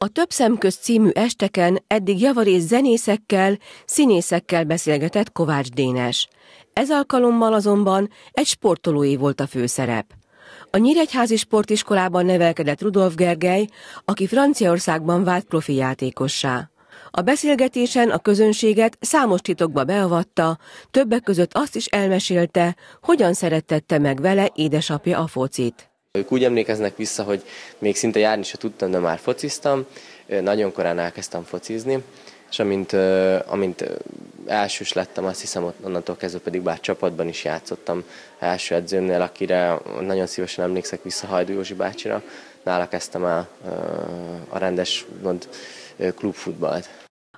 A Több szemköz című esteken eddig javarész zenészekkel, színészekkel beszélgetett Kovács Dénes. Ez alkalommal azonban egy sportolói volt a főszerep. A Nyíregyházi Sportiskolában nevelkedett Rudolf Gergely, aki Franciaországban vált profi játékossá. A beszélgetésen a közönséget számos titokba beavatta, többek között azt is elmesélte, hogyan szerettette meg vele édesapja a focit. Ők úgy emlékeznek vissza, hogy még szinte járni se tudtam, de már fociztam. Nagyon korán elkezdtem focizni, és amint, amint elsős lettem, azt hiszem, onnantól kezdve pedig bár csapatban is játszottam első edzőmnél, akire nagyon szívesen emlékszek vissza Hajdú Józsi bácsira. Nála kezdtem el a rendes mond, klubfutballt.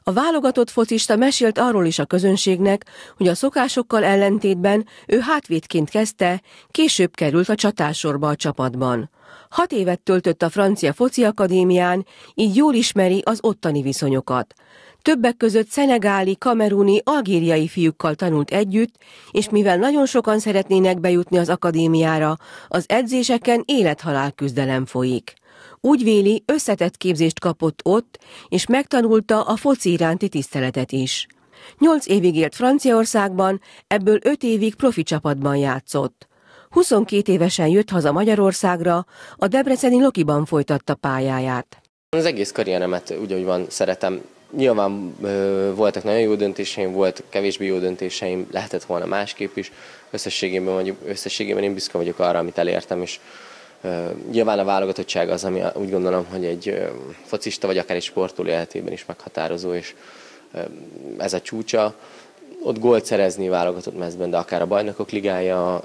A válogatott focista mesélt arról is a közönségnek, hogy a szokásokkal ellentétben ő hátvédként kezdte, később került a csatásorba a csapatban. Hat évet töltött a Francia Foci Akadémián, így jól ismeri az ottani viszonyokat. Többek között szenegáli, kameruni, algériai fiúkkal tanult együtt, és mivel nagyon sokan szeretnének bejutni az akadémiára, az edzéseken élethalál küzdelem folyik. Úgy véli, összetett képzést kapott ott, és megtanulta a foci iránti tiszteletet is. Nyolc évig élt Franciaországban, ebből öt évig profi csapatban játszott. 22 évesen jött haza Magyarországra, a Debreceni Lokiban folytatta pályáját. Az egész karrieremet ugyanúgy van, szeretem. Nyilván ö, voltak nagyon jó döntéseim, volt kevésbé jó döntéseim, lehetett volna másképp is. Összességében, mondjuk, összességében én büszke vagyok arra, amit elértem, és Nyilván a válogatottság az, ami úgy gondolom, hogy egy focista vagy akár egy sportoló életében is meghatározó, és ez a csúcsa. Ott gólt szerezni válogatott mezben, de akár a bajnokok ligája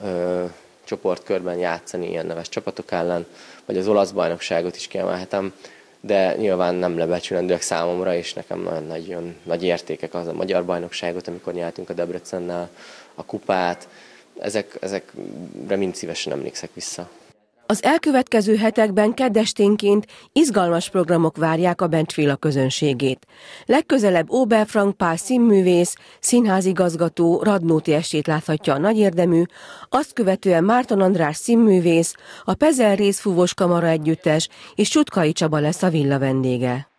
csoportkörben játszani ilyen neves csapatok ellen, vagy az olasz bajnokságot is kiemelhetem, de nyilván nem lebecsülendőek számomra, és nekem nagyon, nagyon nagy értékek az a magyar bajnokságot, amikor nyertünk a Debrecennel, a kupát, ezek, ezekre mind szívesen emlékszek vissza. Az elkövetkező hetekben keddesténként izgalmas programok várják a Bencsvilla közönségét. Legközelebb Frank Pál színművész, színházigazgató Radnóti estét láthatja a érdemű, azt követően Márton András színművész, a Pezel részfúvós Kamara Együttes és Csutkai Csaba lesz a villa vendége.